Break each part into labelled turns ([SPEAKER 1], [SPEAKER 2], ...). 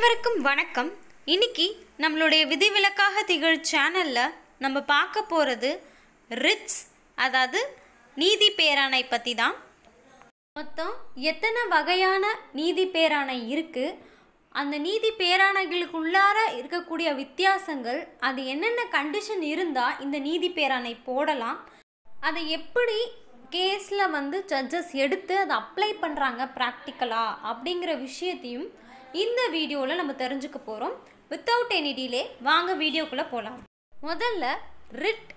[SPEAKER 1] அனைவருக்கும் வணக்கம் இன்னைக்கு நம்மளுடைய விதிவிலக்காக திகழ் சேனலில் நம்ம பார்க்க போகிறது ரிட்ஸ் அதாவது நீதி பேராணை பற்றி தான் மொத்தம் எத்தனை வகையான நீதி பேராணை இருக்குது அந்த நீதி பேராணைகளுக்குள்ளார இருக்கக்கூடிய வித்தியாசங்கள் அது என்னென்ன கண்டிஷன் இருந்தால் இந்த நீதி பேராணை போடலாம் அதை எப்படி கேஸில் வந்து ஜட்ஜஸ் எடுத்து அதை அப்ளை பண்ணுறாங்க ப்ராக்டிக்கலாக அப்படிங்கிற விஷயத்தையும் இந்த வீடியோவில் நம்ம தெரிஞ்சுக்க போகிறோம் வித்தவுட் எனி டிலே வாங்க வீடியோக்குள்ளே போகலாம் முதல்ல ரிட்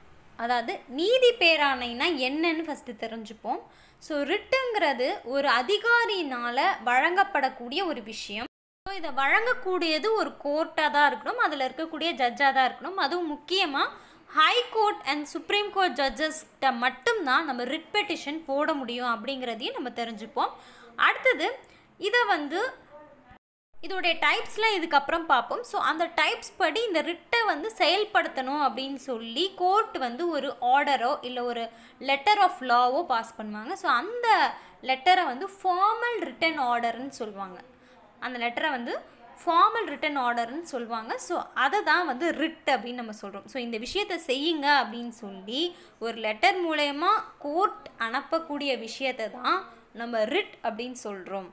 [SPEAKER 1] அதாவது நீதி பேராணைனா என்னன்னு ஃபஸ்ட்டு தெரிஞ்சுப்போம் ஸோ ரிட்டுங்கிறது ஒரு அதிகாரினால் வழங்கப்படக்கூடிய ஒரு விஷயம் ஸோ இதை வழங்கக்கூடியது ஒரு கோர்ட்டாக தான் இருக்கணும் அதில் இருக்கக்கூடிய ஜட்ஜாக தான் இருக்கணும் அதுவும் முக்கியமாக high court and supreme court ஜட்ஜஸ்கிட்ட மட்டும்தான் நம்ம ரிட் பெட்டிஷன் போட முடியும் அப்படிங்கிறதையும் நம்ம தெரிஞ்சுப்போம் அடுத்தது இதை வந்து இதோடைய டைப்ஸ்லாம் இதுக்கப்புறம் பார்ப்போம் ஸோ அந்த டைப்ஸ் படி இந்த ரிட்டை வந்து செயல்படுத்தணும் அப்படின்னு சொல்லி கோர்ட் வந்து ஒரு ஆர்டரோ இல்லை ஒரு லெட்டர் ஆஃப் லாவோ பாஸ் பண்ணுவாங்க ஸோ அந்த லெட்டரை வந்து ஃபார்மல் ரிட்டன் ஆர்டர்னு சொல்லுவாங்க அந்த லெட்டரை வந்து ஃபார்மல் ரிட்டன் ஆர்டர்னு சொல்லுவாங்க ஸோ அதை தான் வந்து ரிட் அப்படின்னு நம்ம சொல்கிறோம் ஸோ இந்த விஷயத்தை செய்யுங்க அப்படின்னு சொல்லி ஒரு லெட்டர் மூலயமா கோர்ட் அனுப்பக்கூடிய விஷயத்தை தான் நம்ம ரிட் அப்படின்னு சொல்கிறோம்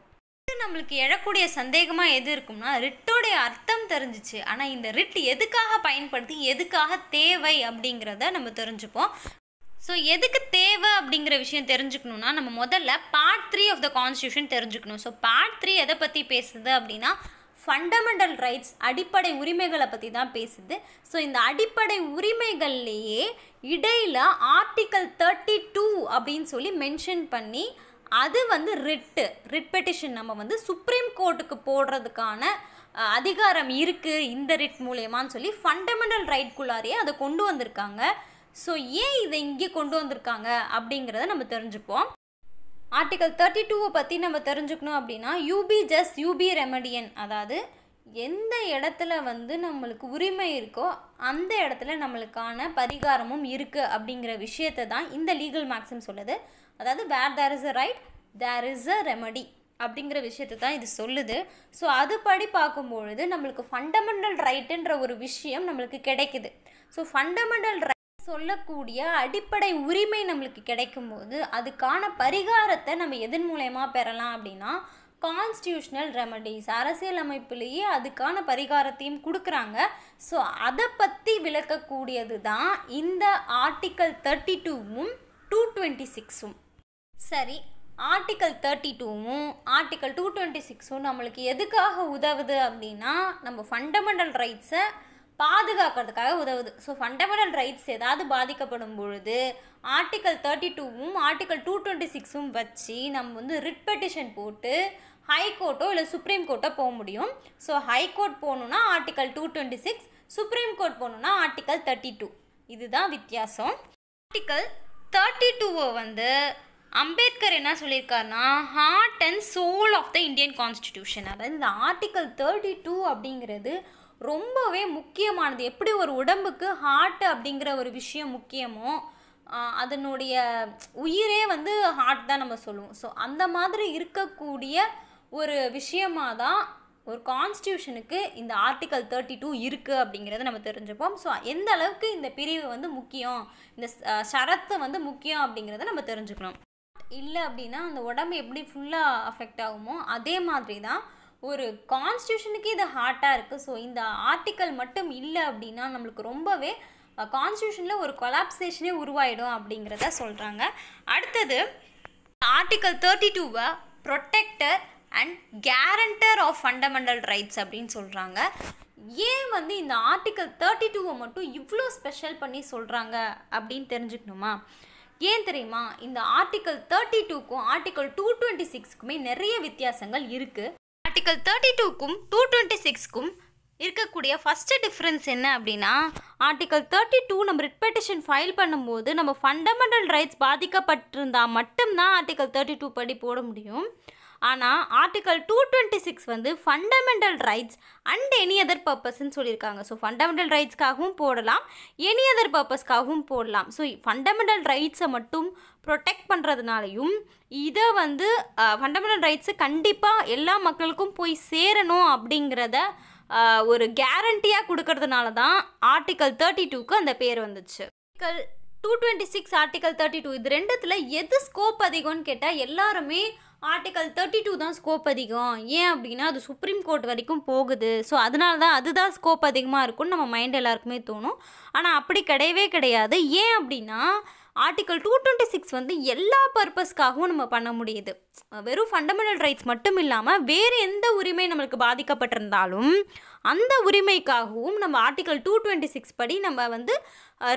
[SPEAKER 1] நம்மளுக்கு எழக்கூடிய சந்தேகமாக எது இருக்கும்னா ரிட்டோடைய அர்த்தம் தெரிஞ்சிச்சு ஆனால் இந்த ரிட் எதுக்காக பயன்படுத்தி எதுக்காக தேவை அப்படிங்கிறத நம்ம தெரிஞ்சுப்போம் ஸோ எதுக்கு தேவை அப்படிங்கிற விஷயம் தெரிஞ்சுக்கணுன்னா நம்ம முதல்ல part three of the constitution தெரிஞ்சுக்கணும் ஸோ பார்ட் த்ரீ எதை பற்றி பேசுது அப்படின்னா ஃபண்டமெண்டல் ரைட்ஸ் அடிப்படை உரிமைகளை பற்றி தான் பேசுது ஸோ இந்த அடிப்படை உரிமைகள்லேயே இடையில் ஆர்டிக்கல் தேர்ட்டி டூ அப்படின்னு சொல்லி மென்ஷன் பண்ணி அது வந்து ரிட்டு ரிட் பெட்டிஷன் நம்ம வந்து சுப்ரீம் கோர்ட்டுக்கு போடுறதுக்கான அதிகாரம் இருக்குது இந்த ரிட் மூலயமான்னு சொல்லி ஃபண்டமெண்டல் ரைட்குள்ளாரியே அதை கொண்டு வந்திருக்காங்க ஸோ ஏன் இதை இங்கே கொண்டு வந்திருக்காங்க அப்படிங்கிறத நம்ம தெரிஞ்சுப்போம் ஆர்டிகல் தேர்ட்டி டூவை பற்றி நம்ம தெரிஞ்சுக்கணும் அப்படின்னா யூபி ஜஸ்ட் யூபி ரெமடியன் அதாவது எந்த இடத்துல வந்து நம்மளுக்கு உரிமை இருக்கோ அந்த இடத்துல நம்மளுக்கான பரிகாரமும் இருக்குது அப்படிங்கிற விஷயத்தை தான் இந்த லீகல் மேக்ஸும் சொல்லுது அதாவது where there is a right there is a remedy அப்படிங்கிற விஷயத்தை தான் இது சொல்லுது ஸோ அதுபடி பார்க்கும்பொழுது நம்மளுக்கு ஃபண்டமெண்டல் ரைட்டுன்ற ஒரு விஷயம் நம்மளுக்கு கிடைக்குது ஸோ ஃபண்டமெண்டல் ரைட் சொல்லக்கூடிய அடிப்படை உரிமை நம்மளுக்கு கிடைக்கும்போது அதுக்கான பரிகாரத்தை நம்ம எதன் மூலயமா பெறலாம் அப்படின்னா கான்ஸ்டியூஷனல் ரெமடிஸ் அரசியலமைப்பிலேயே அதுக்கான பரிகாரத்தையும் கொடுக்குறாங்க ஸோ அதை பற்றி விளக்கக்கூடியது தான் இந்த ஆர்டிக்கல் தேர்ட்டி டூவும் டூ டுவெண்ட்டி சிக்ஸும் சரி ஆர்டிக்கல் தேர்ட்டி டூவும் ஆர்டிக்கல் டூ டுவெண்ட்டி சிக்ஸும் நம்மளுக்கு எதுக்காக உதவுது அப்படின்னா நம்ம ஃபண்டமெண்டல் ரைட்ஸை பாதுகாக்கிறதுக்காக உதவுது ஸோ ஃபண்டமெண்டல் ரைட்ஸ் ஏதாவது பாதிக்கப்படும் பொழுது ஆர்டிக்கல் தேர்ட்டி டூவும் ஆர்டிக்கல் டூ டுவெண்ட்டி சிக்ஸும் வச்சு நம்ம வந்து ரிட் பெட்டிஷன் போட்டு ஹைகோர்ட்டோ இல்லை சுப்ரீம் கோர்ட்டோ போக முடியும் ஸோ ஹைகோர்ட் போகணுன்னா article two twenty six supreme court போகணுன்னா ஆர்டிக்கல் தேர்ட்டி டூ இதுதான் வித்தியாசம் ஆர்டிக்கல் தேர்ட்டி டூவை வந்து அம்பேத்கர் என்ன சொல்லியிருக்காருனா heart and soul of the Indian constitution அதாவது இந்த ஆர்டிக்கல் தேர்ட்டி டூ அப்படிங்கிறது ரொம்பவே முக்கியமானது எப்படி ஒரு உடம்புக்கு ஹார்ட் அப்படிங்கிற ஒரு விஷயம் முக்கியமோ அதனுடைய உயிரே வந்து ஹார்ட் தான் நம்ம சொல்லுவோம் ஸோ அந்த மாதிரி இருக்கக்கூடிய ஒரு விஷயமாக தான் ஒரு கான்ஸ்டியூஷனுக்கு இந்த ஆர்டிக்கல் தேர்ட்டி டூ இருக்குது அப்படிங்கிறத நம்ம தெரிஞ்சுப்போம் ஸோ எந்த அளவுக்கு இந்த பிரிவு வந்து முக்கியம் இந்த ஷரத்து வந்து முக்கியம் அப்படிங்கிறத நம்ம தெரிஞ்சுக்கணும் இல்லை அப்படின்னா அந்த உடம்பு எப்படி ஃபுல்லாக அஃபெக்ட் ஆகுமோ அதே மாதிரி தான் ஒரு கான்ஸ்டியூஷனுக்கு இது ஹார்ட்டாக இருக்குது ஸோ இந்த ஆர்டிக்கல் மட்டும் இல்லை அப்படின்னா நம்மளுக்கு ரொம்பவே கான்ஸ்டியூஷனில் ஒரு கொலாப்சேஷனே உருவாயிடும் அப்படிங்கிறத சொல்கிறாங்க அடுத்தது ஆர்டிக்கல் தேர்ட்டி டூவை protector and guarantor of fundamental rights அப்படின்னு சொல்கிறாங்க ஏன் வந்து இந்த ஆர்டிக்கல் தேர்ட்டி டூவை மட்டும் இவ்வளோ ஸ்பெஷல் பண்ணி சொல்கிறாங்க அப்படின்னு தெரிஞ்சுக்கணுமா ஏன் தெரியுமா இந்த ஆர்டிக்கல் தேர்ட்டி டூக்கும் ஆர்டிக்கல் டூ டுவெண்ட்டி சிக்ஸ்க்குமே நிறைய வித்தியாசங்கள் இருக்குது ஆர்டிக்கல் தேர்ட்டி டூக்கும் டூ டுவெண்ட்டி சிக்ஸ்க்கும் இருக்கக்கூடிய ஃபஸ்ட்டு டிஃப்ரென்ஸ் என்ன அப்படின்னா ஆர்டிக்கல் தேர்ட்டி டூ நம்ம ரிட்பெட்டிஷன் ஃபைல் பண்ணும்போது நம்ம ஃபண்டமெண்டல் ரைட்ஸ் பாதிக்கப்பட்டிருந்தால் மட்டும்தான் ஆர்டிக்கல் தேர்ட்டி டூ படி போட முடியும் ஆனால் ஆர்டிக்கல் டூ டுவெண்ட்டி சிக்ஸ் வந்து fundamental rights and any other பர்பஸ்ன்னு சொல்லியிருக்காங்க ஸோ ஃபண்டமெண்டல் ரைட்ஸ்க்காகவும் போடலாம் எனி அதர் பர்பஸ்க்காகவும் போடலாம் ஸோ ஃபண்டமெண்டல் ரைட்ஸை மட்டும் ப்ரொடெக்ட் பண்ணுறதுனாலையும் இதை வந்து ஃபண்டமெண்டல் ரைட்ஸு கண்டிப்பாக எல்லா மக்களுக்கும் போய் சேரணும் அப்படிங்கிறத ஒரு கேரண்டியாக கொடுக்கறதுனால தான் ஆர்டிக்கல் தேர்ட்டி டூக்கு அந்த பேர் வந்துச்சு article two twenty six article thirty two இது ரெண்டுத்தில் எது ஸ்கோப் அதிகம்னு கேட்டால் எல்லாருமே ஆர்டிக்கல் தேர்ட்டி டூ தான் ஸ்கோப் அதிகம் ஏன் அப்படின்னா அது சுப்ரீம் கோர்ட் வரைக்கும் போகுது ஸோ அதனால தான் அதுதான் ஸ்கோப் அதிகமாக இருக்கும்னு நம்ம மைண்ட் எல்லாருக்குமே தோணும் ஆனால் அப்படி கிடையவே கிடையாது ஏன் அப்படின்னா ஆர்டிக்கல் டூ டுவெண்ட்டி சிக்ஸ் வந்து எல்லா பர்பஸ்க்காகவும் நம்ம பண்ண முடியுது வெறும் ஃபண்டமெண்டல் ரைட்ஸ் மட்டும் இல்லாமல் வேறு எந்த உரிமை நம்மளுக்கு பாதிக்கப்பட்டிருந்தாலும் அந்த உரிமைக்காகவும் நம்ம ஆர்டிக்கல் டூ டுவெண்ட்டி சிக்ஸ் படி நம்ம வந்து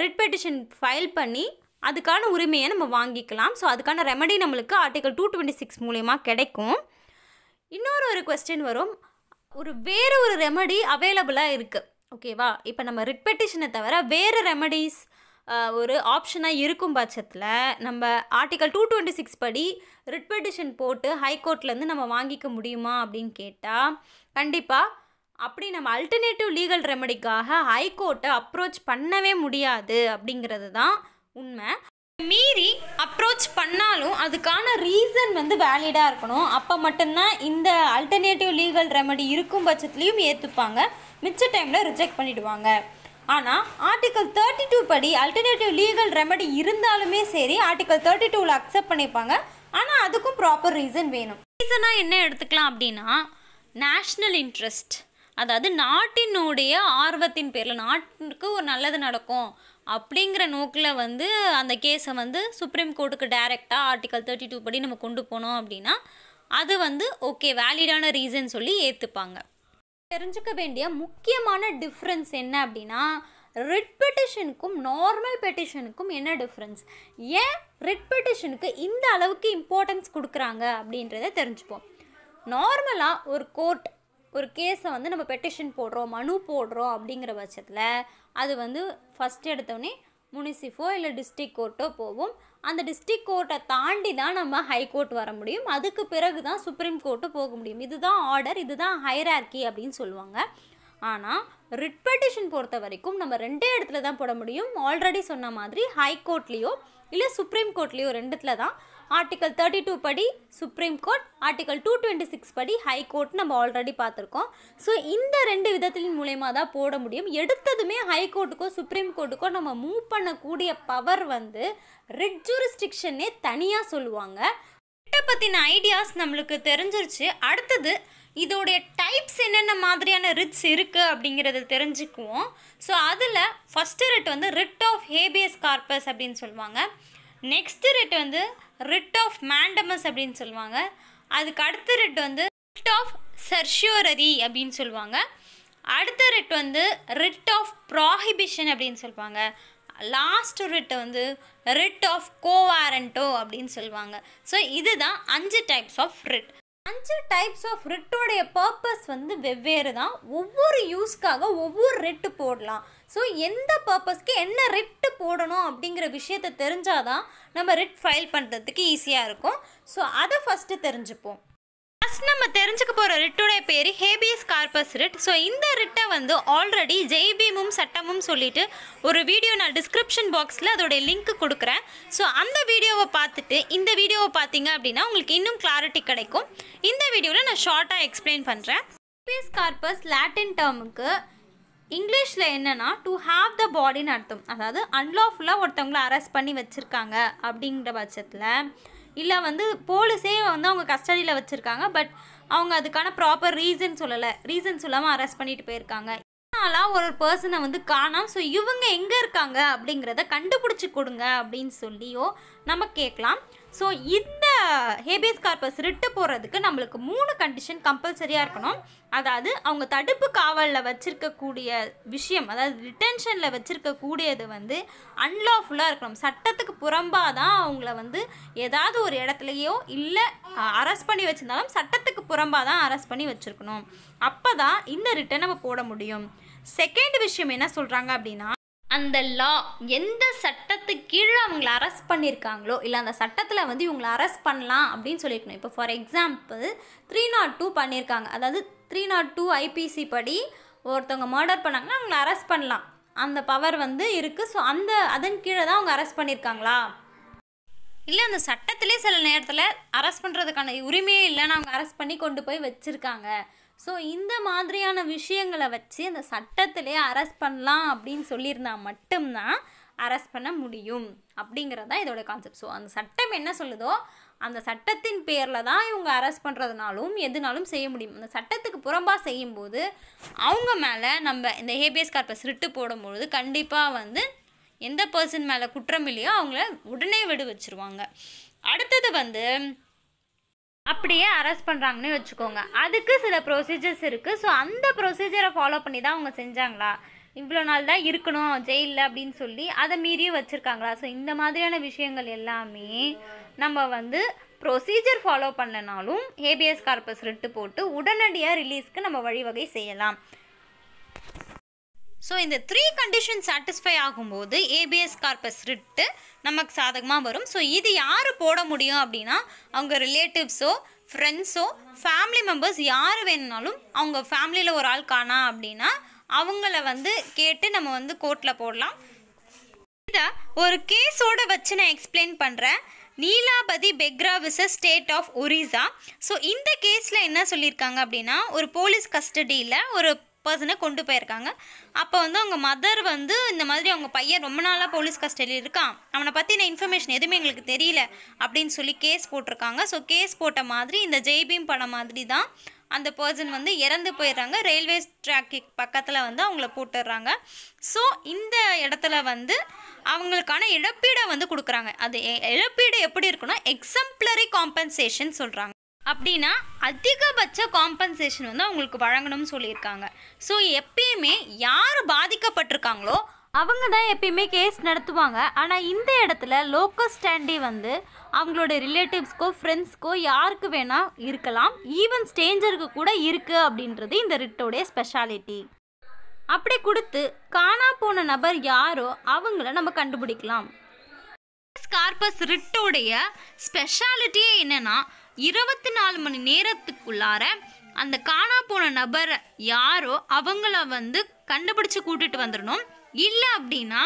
[SPEAKER 1] ரிட் பெட்டிஷன் ஃபைல் பண்ணி அதுக்கான உரிமையை நம்ம வாங்கிக்கலாம் ஸோ அதுக்கான ரெமடி நம்மளுக்கு ஆர்டிகல் டூ டுவெண்ட்டி சிக்ஸ் மூலயமா கிடைக்கும் இன்னொரு ஒரு கொஸ்டின் வரும் ஒரு வேறு ஒரு ரெமடி அவைலபிளாக இருக்குது ஓகேவா இப்போ நம்ம ரிப்பெட்டிஷனை தவிர வேறு ரெமடிஸ் ஒரு ஆப்ஷனாக இருக்கும் பட்சத்தில் நம்ம ஆர்டிகல் டூ டுவெண்ட்டி சிக்ஸ் படி ரிட்பெட்டிஷன் போட்டு ஹைகோர்ட்லேருந்து நம்ம வாங்கிக்க முடியுமா அப்படின்னு கேட்டால் கண்டிப்பாக அப்படி நம்ம அல்டர்னேட்டிவ் லீகல் ரெமடிக்காக ஹைகோர்ட்டை அப்ரோச் பண்ணவே முடியாது அப்படிங்கிறது தான் உண்மை மீறி அப்ரோச் பண்ணாலும் அதுக்கான ரீசன் வந்து வேலிடாக இருக்கணும் அப்போ மட்டும்தான் இந்த அல்டர்னேட்டிவ் லீகல் ரெமடி இருக்கும் பட்சத்துலேயும் ஏற்றுப்பாங்க மிச்ச டைமில் ரிஜெக்ட் பண்ணிவிடுவாங்க ஆனால் ஆர்டிக்கல் தேர்ட்டி டூ படி அல்டர்னேட்டிவ் லீகல் ரெமடி இருந்தாலுமே சரி ஆர்டிக்கல் தேர்ட்டி டூவில் அக்செப்ட் பண்ணிப்பாங்க ஆனால் அதுக்கும் ப்ராப்பர் ரீசன் வேணும் ரீசனாக என்ன எடுத்துக்கலாம் அப்படின்னா நேஷ்னல் இன்ட்ரெஸ்ட் அதாவது நாட்டினுடைய ஆர்வத்தின் பேரில் நாட்டுக்கு ஒரு நல்லது நடக்கும் அப்படிங்கிற நோக்கில் வந்து அந்த கேஸை வந்து சுப்ரீம் கோர்ட்டுக்கு டைரெக்டாக ஆர்டிக்கல் தேர்ட்டி டூ படி நம்ம கொண்டு போனோம் அப்படின்னா அது வந்து ஓகே வேலிடான ரீசன் சொல்லி ஏற்றுப்பாங்க தெரிஞ்சுக்க வேண்டிய முக்கியமான டிஃப்ரென்ஸ் என்ன அப்படின்னா ரிட் பெட்டிஷனுக்கும் நார்மல் பெட்டிஷனுக்கும் என்ன டிஃப்ரென்ஸ் ஏன் ரிட் பெட்டிஷனுக்கு இந்த அளவுக்கு இம்பார்ட்டன்ஸ் கொடுக்குறாங்க அப்படின்றத தெரிஞ்சுப்போம் நார்மலாக ஒரு கோர்ட் ஒரு கேஸை வந்து நம்ம பெட்டிஷன் போடுறோம் மனு போடுறோம் அப்படிங்கிற பட்சத்தில் அது வந்து ஃபஸ்ட் எடுத்தோடனே முனிசிஃபோ இல்லை டிஸ்ட்ரிக் கோர்ட்டோ போவோம் அந்த டிஸ்ட்ரிக் கோர்ட்டை தாண்டி தான் நம்ம ஹைகோர்ட் வர முடியும் அதுக்கு பிறகு தான் சுப்ரீம் கோர்ட்டு போக முடியும் இதுதான் ஆர்டர் இதுதான் ஹைரார்கி அப்படின்னு சொல்லுவாங்க ஆனால் ரிட் பெட்டிஷன் பொறுத்த வரைக்கும் நம்ம ரெண்டே இடத்துல தான் போட முடியும் ஆல்ரெடி சொன்ன மாதிரி ஹை கோர்ட்லேயோ இல்லை சுப்ரீம் கோர்ட்லேயோ ரெண்டுத்தில் தான் ஆர்டிக்கல் தேர்ட்டி டூ படி supreme court article two twenty six படி ஹை கோர்ட் நம்ம ஆல்ரெடி பார்த்துருக்கோம் ஸோ இந்த ரெண்டு விதத்தின் மூலயமா தான் போட முடியும் எடுத்ததுமே ஹை கோர்ட்டுக்கோ சுப்ரீம் கோர்ட்டுக்கோ நம்ம மூவ் பண்ணக்கூடிய பவர் வந்து ரிட் ஜூரிஸ்டிக்ஷனே தனியாக சொல்லுவாங்க இதை பற்றின ஐடியாஸ் நம்மளுக்கு தெரிஞ்சிருச்சு அடுத்தது இதோடைய டைப்ஸ் என்னென்ன மாதிரியான ரிட்ஸ் இருக்குது அப்படிங்கிறத தெரிஞ்சுக்குவோம் ஸோ அதில் ஃபஸ்ட்டு ரிட் வந்து ரிட் ஆஃப் ஹேபியஸ் கார்பஸ் அப்படின்னு சொல்லுவாங்க நெக்ஸ்ட்டு ரிட் வந்து ரிட் ஆஃப் மேண்டமஸ் அப்படின்னு சொல்லுவாங்க அதுக்கு அடுத்த ரிட் வந்து ரிட் ஆஃப் சர்ஷியோரரி அப்படின்னு சொல்லுவாங்க அடுத்த ரிட் வந்து ரிட் ஆஃப் ப்ராஹிபிஷன் அப்படின்னு சொல்லுவாங்க லாஸ்ட் ரிட் வந்து ரிட் ஆஃப் கோவாரண்டோ அப்படின்னு சொல்லுவாங்க ஸோ இதுதான் அஞ்சு டைப்ஸ் ஆஃப் ரிட் அஞ்சு டைப்ஸ் ஆஃப் ரிட்டோடைய பர்பஸ் வந்து வெவ்வேறு தான் ஒவ்வொரு யூஸ்க்காக ஒவ்வொரு ரிட்டு போடலாம் ஸோ எந்த பர்பஸ்க்கு என்ன ரிட்டு போடணும் அப்படிங்கிற விஷயத்த தெரிஞ்சாதான் நம்ம ரிட் ஃபைல் பண்ணுறதுக்கு ஈஸியாக இருக்கும் ஸோ அதை ஃபஸ்ட்டு தெரிஞ்சுப்போம் ஃபர்ஸ்ட் நம்ம தெரிஞ்சுக்க போகிற ரிட்டுடைய பேர் ஹேபியஸ் கார்பஸ் ரிட் ஸோ இந்த ரிட்டை வந்து ஆல்ரெடி ஜெய்பீமும் சட்டமும் சொல்லிட்டு ஒரு வீடியோ நான் டிஸ்கிரிப்ஷன் பாக்ஸில் அதோடைய லிங்க் கொடுக்குறேன் ஸோ அந்த வீடியோவை பார்த்துட்டு இந்த வீடியோவை பார்த்தீங்க அப்படின்னா உங்களுக்கு இன்னும் கிளாரிட்டி கிடைக்கும் இந்த வீடியோவில் நான் ஷார்ட்டாக எக்ஸ்பிளைன் பண்ணுறேன் ஹேபியஸ் கார்பஸ் லாட்டின் டேர்முக்கு இங்கிலீஷில் என்னென்னா டு ஹாவ் த பாடின்னு அர்த்தம் அதாவது அன்லாஃபுல்லாக ஒருத்தவங்களை அரெஸ்ட் பண்ணி வச்சுருக்காங்க அப்படிங்கிற பட்சத்தில் இல்லை வந்து போலீஸே வந்து அவங்க கஸ்டடியில் வச்சுருக்காங்க பட் அவங்க அதுக்கான ப்ராப்பர் ரீசன் சொல்லலை ரீசன் சொல்லாமல் அரெஸ்ட் பண்ணிட்டு போயிருக்காங்க இதனாலாம் ஒரு பர்சனை வந்து காணாம் ஸோ இவங்க எங்கே இருக்காங்க அப்படிங்கிறத கண்டுபிடிச்சி கொடுங்க அப்படின்னு சொல்லியோ நம்ம கேட்கலாம் ஸோ இந்த ஹேபியஸ் கார்பஸ் ரிட்டு போகிறதுக்கு நம்மளுக்கு மூணு கண்டிஷன் கம்பல்சரியாக இருக்கணும் அதாவது அவங்க தடுப்பு காவலில் வச்சுருக்கக்கூடிய விஷயம் அதாவது ரிட்டென்ஷனில் வச்சுருக்கக்கூடியது வந்து அன்லாஃபுல்லாக இருக்கணும் சட்டத்துக்கு புறம்பாக தான் அவங்கள வந்து ஏதாவது ஒரு இடத்துலையோ இல்லை அரெஸ்ட் பண்ணி வச்சுருந்தாலும் சட்டத்துக்கு புறம்பாக தான் அரெஸ்ட் பண்ணி வச்சுருக்கணும் அப்போ தான் இந்த ரிட்டர்ன் நம்ம போட முடியும் செகண்ட் விஷயம் என்ன சொல்கிறாங்க அப்படின்னா அந்த லா எந்த சட்டத்து கீழே அவங்கள அரெஸ்ட் பண்ணியிருக்காங்களோ இல்லை அந்த சட்டத்தில் வந்து இவங்களை அரெஸ்ட் பண்ணலாம் அப்படின்னு சொல்லியிருக்கணும் இப்போ for example three not two பண்ணியிருக்காங்க அதாவது த்ரீ நாட் டூ ஐபிசி படி ஒருத்தவங்க மர்டர் பண்ணாங்கன்னா அவங்கள அரெஸ்ட் பண்ணலாம் அந்த பவர் வந்து இருக்குது ஸோ அந்த அதன் கீழே தான் அவங்க அரெஸ்ட் பண்ணியிருக்காங்களா இல்லை அந்த சட்டத்திலே சில நேரத்தில் அரெஸ்ட் பண்ணுறதுக்கான உரிமையே இல்லைன்னு அவங்க அரெஸ்ட் பண்ணி கொண்டு போய் வச்சுருக்காங்க ஸோ இந்த மாதிரியான விஷயங்களை வச்சு இந்த சட்டத்திலே அரெஸ்ட் பண்ணலாம் அப்படின்னு சொல்லியிருந்தா மட்டும்தான் அரெஸ்ட் பண்ண முடியும் அப்படிங்கிறதா இதோட கான்செப்ட் ஸோ அந்த சட்டம் என்ன சொல்லுதோ அந்த சட்டத்தின் பேரில் தான் இவங்க அரெஸ்ட் பண்ணுறதுனாலும் எதுனாலும் செய்ய முடியும் அந்த சட்டத்துக்கு புறம்பாக செய்யும்போது அவங்க மேலே நம்ம இந்த ஹேபிஎஸ் கார்பஸ் ரிட்டு போடும்பொழுது கண்டிப்பாக வந்து எந்த பர்சன் மேலே குற்றம் இல்லையோ அவங்கள உடனே விடு வச்சுருவாங்க அடுத்தது வந்து அப்படியே அரெஸ்ட் பண்ணுறாங்கன்னு வச்சுக்கோங்க அதுக்கு சில ப்ரொசீஜர்ஸ் இருக்குது ஸோ அந்த ப்ரொசீஜரை ஃபாலோ பண்ணி தான் அவங்க செஞ்சாங்களா இவ்வளோ நாள் தான் இருக்கணும் ஜெயிலில் அப்படின்னு சொல்லி அதை மீறியும் வச்சுருக்காங்களா ஸோ இந்த மாதிரியான விஷயங்கள் எல்லாமே நம்ம வந்து ப்ரொசீஜர் ஃபாலோ பண்ணனாலும் ஹேபிஎஸ் கார்பஸ் ரிட்டு போட்டு உடனடியாக ரிலீஸ்க்கு நம்ம வழிவகை செய்யலாம் ஸோ இந்த த்ரீ கண்டிஷன் சாட்டிஸ்ஃபை ஆகும்போது ஏபிஎஸ் கார்பஸ் ரிட்டு நமக்கு சாதகமாக வரும் ஸோ இது யார் போட முடியும் அப்படின்னா அவங்க ரிலேட்டிவ்ஸோ ஃப்ரெண்ட்ஸோ ஃபேமிலி மெம்பர்ஸ் யார் வேணுனாலும் அவங்க ஃபேமிலியில் ஒரு ஆள் காணா அப்படின்னா அவங்கள வந்து கேட்டு நம்ம வந்து கோர்ட்டில் போடலாம் இதை ஒரு கேஸோடு வச்சு நான் எக்ஸ்பிளைன் பண்ணுறேன் நீலாபதி பெக்ரா விச ஸ்டேட் ஆஃப் ஒரிசா ஸோ இந்த கேஸில் என்ன சொல்லியிருக்காங்க அப்படின்னா ஒரு போலீஸ் கஸ்டடியில் ஒரு பர்சனை கொண்டு போயிருக்காங்க அப்போ வந்து அவங்க மதர் வந்து இந்த மாதிரி அவங்க பையன் ரொம்ப நாளாக போலீஸ் கஸ்டடியில் இருக்கான் அவனை பற்றின இன்ஃபர்மேஷன் எதுவுமே எங்களுக்கு தெரியல அப்படின்னு சொல்லி கேஸ் போட்டிருக்காங்க ஸோ கேஸ் போட்ட மாதிரி இந்த ஜெய்பீம் படம் மாதிரி தான் அந்த பர்சன் வந்து இறந்து போயிடுறாங்க ரயில்வே ட்ராக்கு பக்கத்தில் வந்து அவங்கள போட்டுடுறாங்க ஸோ இந்த இடத்துல வந்து அவங்களுக்கான இழப்பீடை வந்து கொடுக்குறாங்க அது இழப்பீடு எப்படி இருக்குன்னா எக்ஸம்ப்ளரி காம்பன்சேஷன் சொல்கிறாங்க அப்படின்னா அதிகபட்ச காம்பன்சேஷன் வந்து அவங்களுக்கு வழங்கணும்னு சொல்லியிருக்காங்க ஸோ எப்பயுமே யார் பாதிக்கப்பட்டிருக்காங்களோ அவங்க தான் எப்பயுமே கேஸ் நடத்துவாங்க ஆனால் இந்த இடத்துல லோக்கல் ஸ்டாண்டி வந்து அவங்களோட ரிலேட்டிவ்ஸ்க்கோ ஃப்ரெண்ட்ஸ்க்கோ யாருக்கு வேணால் இருக்கலாம் ஈவன் ஸ்டேஞ்சருக்கு கூட இருக்குது அப்படின்றது இந்த ரிட்டோடைய ஸ்பெஷாலிட்டி அப்படி கொடுத்து காணா போன நபர் யாரோ அவங்கள நம்ம கண்டுபிடிக்கலாம் கார்பஸ் ரிட்டோடைய ஸ்பெஷாலிட்டியே என்னென்னா இருபத்தி நாலு மணி நேரத்துக்குள்ளார அந்த காணா போன நபர் யாரோ அவங்கள வந்து கண்டுபிடிச்சு கூட்டிட்டு வந்துடணும் இல்லை அப்படின்னா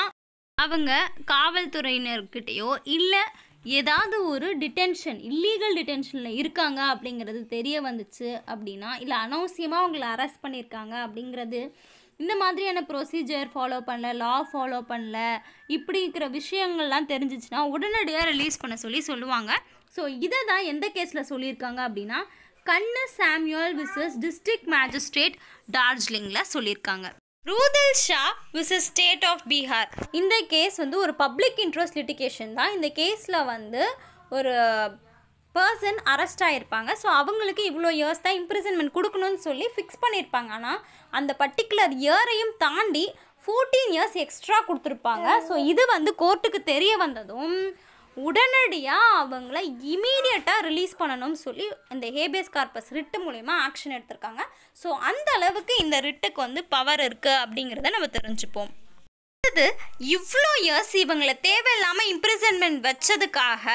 [SPEAKER 1] அவங்க காவல்துறையினர்கிட்டயோ இல்லை ஏதாவது ஒரு டிடென்ஷன் இல்லீகல் டிடென்ஷனில் இருக்காங்க அப்படிங்கிறது தெரிய வந்துச்சு அப்படின்னா இல்லை அனவசியமாக அவங்கள அரெஸ்ட் பண்ணியிருக்காங்க அப்படிங்கிறது இந்த மாதிரியான ப்ரொசீஜர் ஃபாலோ பண்ணல லா ஃபாலோ பண்ணல இப்படி இருக்கிற விஷயங்கள்லாம் தெரிஞ்சிச்சுன்னா உடனடியாக ரிலீஸ் பண்ண சொல்லி சொல்லுவாங்க ஸோ இதை தான் எந்த கேஸில் சொல்லியிருக்காங்க அப்படின்னா Kanu Sanyal versus district magistrate டார்ஜிலிங்கில் சொல்லியிருக்காங்க Rudul Shah versus state of Bihar இந்த கேஸ் வந்து ஒரு பப்ளிக் இன்ட்ரெஸ்ட் லிட்டிகேஷன் தான் இந்த கேஸில் வந்து ஒரு பர்சன் அரெஸ்ட் ஆகியிருப்பாங்க ஸோ அவங்களுக்கு இவ்வளோ இயர்ஸ் தான் இம்ப்ரிசன்மெண்ட் கொடுக்கணும்னு சொல்லி ஃபிக்ஸ் பண்ணியிருப்பாங்க ஆனால் அந்த பர்டிகுலர் இயரையும் தாண்டி ஃபோர்டீன் இயர்ஸ் எக்ஸ்ட்ரா கொடுத்துருப்பாங்க ஸோ இது வந்து கோர்ட்டுக்கு தெரிய வந்ததும் உடனடியாக அவங்கள இமீடியட்டாக ரிலீஸ் பண்ணணும்னு சொல்லி இந்த ஹேபியஸ் கார்பஸ் ரிட்டு மூலயமா ஆக்ஷன் எடுத்திருக்காங்க ஸோ அந்த அளவுக்கு இந்த ரிட்டுக்கு வந்து பவர் இருக்குது அப்படிங்கிறத நம்ம தெரிஞ்சுப்போம் அடுத்தது இவ்வளோ இயர்ஸ் இவங்களை தேவையில்லாமல் இம்ப்ரிசன்மெண்ட் வச்சதுக்காக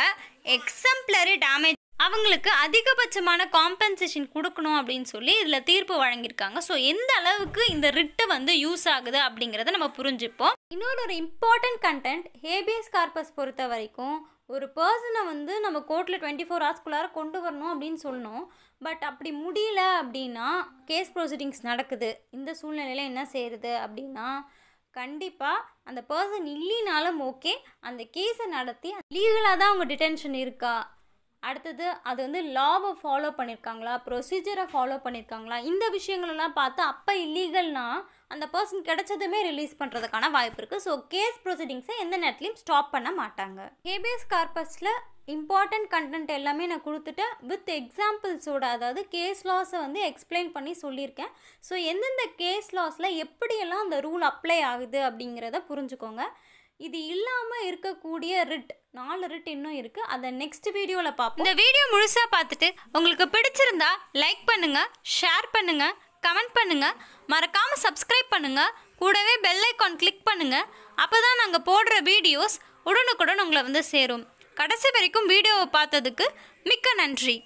[SPEAKER 1] எக்ஸம்ப்ளரி டேமேஜ் அவங்களுக்கு அதிகபட்சமான காம்பன்சேஷன் கொடுக்கணும் அப்படின்னு சொல்லி இதில் தீர்ப்பு வழங்கியிருக்காங்க ஸோ எந்த அளவுக்கு இந்த ரிட்டு வந்து யூஸ் ஆகுது அப்படிங்கிறத நம்ம புரிஞ்சுப்போம் இன்னொரு ஒரு இம்பார்ட்டன்ட் கண்டென்ட் ஹேபியஸ் கார்பஸ் பொறுத்த வரைக்கும் ஒரு பர்சனை வந்து நம்ம கோர்ட்டில் டுவெண்ட்டி ஃபோர் ஹவர்ஸ்குள்ளார கொண்டு வரணும் அப்படின்னு சொல்லணும் பட் அப்படி முடியல அப்படின்னா கேஸ் ப்ரொசீடிங்ஸ் நடக்குது இந்த சூழ்நிலையில் என்ன செய்கிறது அப்படின்னா கண்டிப்பாக அந்த பர்சன் இல்லைனாலும் ஓகே அந்த கேஸை நடத்தி லீகலாக தான் அவங்க டிடென்ஷன் இருக்கா அடுத்தது அது வந்து லாவை ஃபாலோ பண்ணியிருக்காங்களா ப்ரொசீஜரை ஃபாலோ பண்ணியிருக்காங்களா இந்த விஷயங்களெல்லாம் பார்த்து அப்போ இல்லீகல்னால் அந்த பர்சன் கிடைச்சதுமே ரிலீஸ் பண்ணுறதுக்கான வாய்ப்பு இருக்குது ஸோ கேஸ் ப்ரொசீடிங்ஸை எந்த நேரத்துலையும் ஸ்டாப் பண்ண மாட்டாங்க ஹேபியஸ் கார்பஸில் இம்பார்ட்டண்ட் கண்டென்ட் எல்லாமே நான் கொடுத்துட்டேன் வித் எக்ஸாம்பிள்ஸோட அதாவது கேஸ் லாஸை வந்து எக்ஸ்பிளைன் பண்ணி சொல்லியிருக்கேன் ஸோ எந்தெந்த கேஸ் லாஸில் எப்படியெல்லாம் அந்த ரூல் அப்ளை ஆகுது அப்படிங்கிறத புரிஞ்சுக்கோங்க இது இல்லாமல் இருக்கக்கூடிய ரிட் நாலு ரிட் இன்னும் இருக்குது அதை நெக்ஸ்ட் வீடியோவில் பார்ப்போம் இந்த வீடியோ முழுசாக பார்த்துட்டு உங்களுக்கு பிடிச்சிருந்தா லைக் பண்ணுங்கள் ஷேர் பண்ணுங்கள் கமெண்ட் பண்ணுங்கள் மறக்காமல் சப்ஸ்கிரைப் பண்ணுங்கள் கூடவே பெல் ஐக்கான் கிளிக் பண்ணுங்கள் அப்போ தான் நாங்கள் போடுற வீடியோஸ் உடனுக்குடன் உங்களை வந்து சேரும் கடைசி வரைக்கும் வீடியோவை பார்த்ததுக்கு மிக்க நன்றி